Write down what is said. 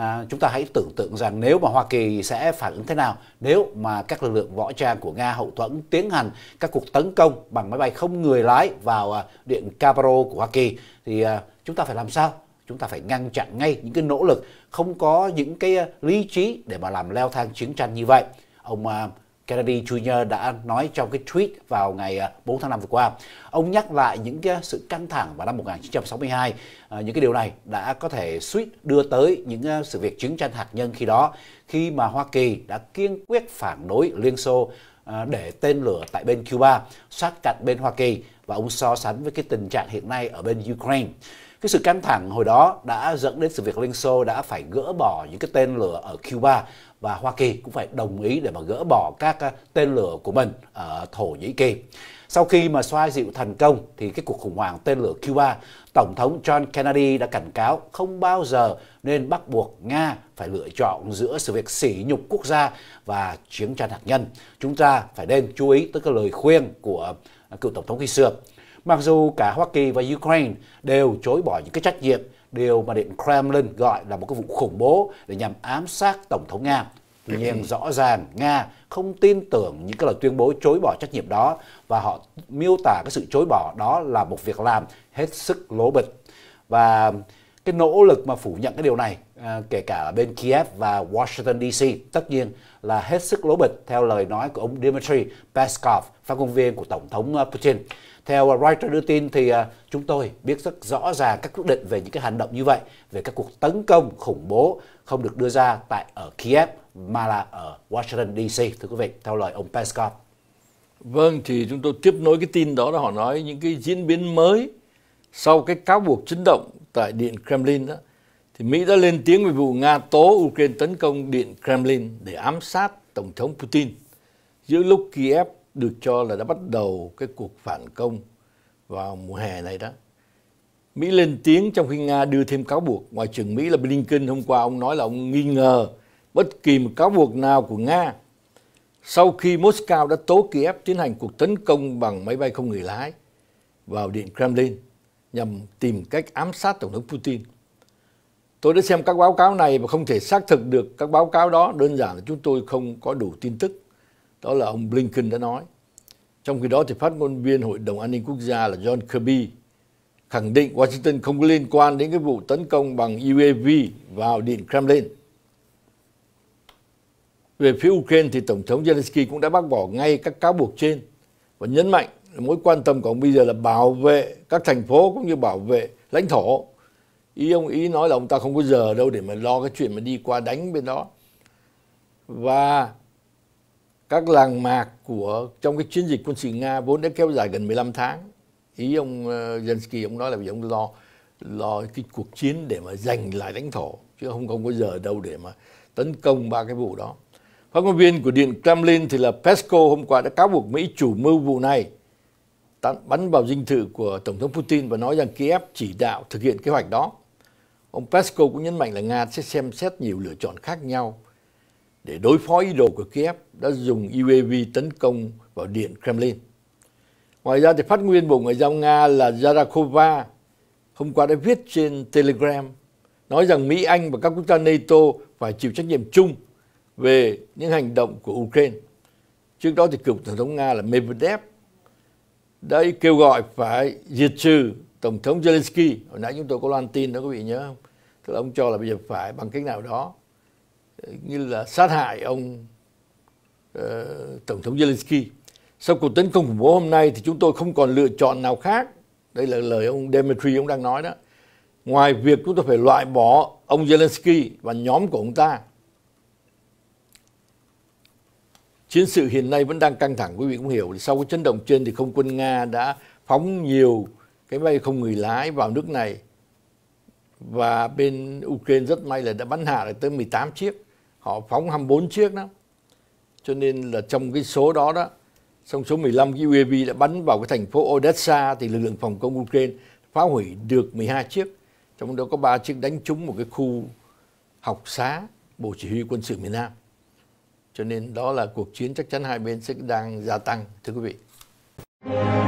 À, chúng ta hãy tưởng tượng rằng nếu mà Hoa Kỳ sẽ phản ứng thế nào nếu mà các lực lượng võ trang của Nga hậu thuẫn tiến hành các cuộc tấn công bằng máy bay không người lái vào à, điện Caparo của Hoa Kỳ thì à, chúng ta phải làm sao? Chúng ta phải ngăn chặn ngay những cái nỗ lực không có những cái à, lý trí để mà làm leo thang chiến tranh như vậy. Ông à, Kennedy Jr. đã nói trong cái tweet vào ngày 4 à, tháng 5 vừa qua. Ông nhắc lại những cái sự căng thẳng vào năm 1962. À, những cái điều này đã có thể suýt đưa tới những à, sự việc chiến tranh hạt nhân khi đó khi mà Hoa Kỳ đã kiên quyết phản đối Liên Xô để tên lửa tại bên Cuba sát cạnh bên Hoa Kỳ và ông so sánh với cái tình trạng hiện nay ở bên Ukraine cái sự căng thẳng hồi đó đã dẫn đến sự việc Liên Xô đã phải gỡ bỏ những cái tên lửa ở Cuba và Hoa Kỳ cũng phải đồng ý để mà gỡ bỏ các à, tên lửa của mình ở Thổ Nhĩ Kỳ. Sau khi mà xoa dịu thành công thì cái cuộc khủng hoảng tên lửa Cuba, Tổng thống John Kennedy đã cảnh cáo không bao giờ nên bắt buộc Nga phải lựa chọn giữa sự việc sỉ nhục quốc gia và chiến tranh hạt nhân. Chúng ta phải nên chú ý tới cái lời khuyên của cựu Tổng thống khi xưa. Mặc dù cả Hoa Kỳ và Ukraine đều chối bỏ những cái trách nhiệm, điều mà Điện Kremlin gọi là một cái vụ khủng bố để nhằm ám sát Tổng thống Nga. Tuy nhiên ừ. rõ ràng Nga không tin tưởng những cái lời tuyên bố chối bỏ trách nhiệm đó và họ miêu tả cái sự chối bỏ đó là một việc làm hết sức lố bịch. Và cái nỗ lực mà phủ nhận cái điều này à, kể cả ở bên Kiev và Washington DC tất nhiên là hết sức lố bịch theo lời nói của ông Dmitry Peskov phát ngôn viên của tổng thống à, Putin theo à, Reuters đưa tin thì à, chúng tôi biết rất rõ ràng các quyết định về những cái hành động như vậy về các cuộc tấn công khủng bố không được đưa ra tại ở Kiev mà là ở Washington DC thưa quý vị theo lời ông Peskov Vâng, thì chúng tôi tiếp nối cái tin đó là họ nói những cái diễn biến mới sau cái cáo buộc chấn động tại Điện Kremlin đó, thì Mỹ đã lên tiếng về vụ Nga tố Ukraine tấn công Điện Kremlin để ám sát Tổng thống Putin giữa lúc Kiev được cho là đã bắt đầu cái cuộc phản công vào mùa hè này đó. Mỹ lên tiếng trong khi Nga đưa thêm cáo buộc. Ngoại trưởng Mỹ là Blinken hôm qua ông nói là ông nghi ngờ bất kỳ một cáo buộc nào của Nga sau khi Moscow đã tố Kiev tiến hành cuộc tấn công bằng máy bay không người lái vào Điện Kremlin nhằm tìm cách ám sát Tổng thống Putin. Tôi đã xem các báo cáo này và không thể xác thực được các báo cáo đó, đơn giản là chúng tôi không có đủ tin tức. Đó là ông Blinken đã nói. Trong khi đó thì phát ngôn viên Hội đồng An ninh Quốc gia là John Kirby khẳng định Washington không có liên quan đến cái vụ tấn công bằng UAV vào Điện Kremlin. Về phía Ukraine thì Tổng thống Zelensky cũng đã bác bỏ ngay các cáo buộc trên và nhấn mạnh mối quan tâm của ông bây giờ là bảo vệ các thành phố cũng như bảo vệ lãnh thổ ý ông ý nói là ông ta không có giờ đâu để mà lo cái chuyện mà đi qua đánh bên đó và các làng mạc của trong cái chiến dịch quân sự nga vốn đã kéo dài gần 15 tháng ý ông ờ, Zelensky ông nói là vì ông lo lo cái cuộc chiến để mà giành lại lãnh thổ chứ không không có giờ đâu để mà tấn công ba cái vụ đó phát ngôn viên của điện Kremlin thì là Pesco hôm qua đã cáo buộc Mỹ chủ mưu vụ này bắn vào dinh thự của Tổng thống Putin và nói rằng Kiev chỉ đạo thực hiện kế hoạch đó. Ông Peskov cũng nhấn mạnh là Nga sẽ xem xét nhiều lựa chọn khác nhau để đối phó ý đồ của Kiev đã dùng UAV tấn công vào điện Kremlin. Ngoài ra thì phát ngôn Bộ Ngoại giao Nga là Zarakova hôm qua đã viết trên Telegram nói rằng Mỹ, Anh và các quốc gia NATO phải chịu trách nhiệm chung về những hành động của Ukraine. Trước đó thì cựu tổng thống Nga là Medvedev đã kêu gọi phải diệt trừ Tổng thống Zelensky. Hồi nãy chúng tôi có loan tin đó quý vị nhớ không? Tức là ông cho là bây giờ phải bằng cách nào đó ờ, như là sát hại ông uh, Tổng thống Zelensky. Sau cuộc tấn công khủng bố hôm nay thì chúng tôi không còn lựa chọn nào khác. Đây là lời ông Dmitry ông đang nói đó. Ngoài việc chúng tôi phải loại bỏ ông Zelensky và nhóm của ông ta Chiến sự hiện nay vẫn đang căng thẳng, quý vị cũng hiểu. Sau cái chấn động trên thì không quân Nga đã phóng nhiều cái máy không người lái vào nước này. Và bên Ukraine rất may là đã bắn hạ được tới 18 chiếc. Họ phóng 24 chiếc đó. Cho nên là trong cái số đó đó, trong số 15 cái UAV đã bắn vào cái thành phố Odessa thì lực lượng phòng công Ukraine phá hủy được 12 chiếc. Trong đó có 3 chiếc đánh trúng một cái khu học xá Bộ Chỉ huy Quân sự miền Nam. Cho nên đó là cuộc chiến chắc chắn hai bên sẽ đang gia tăng thưa quý vị.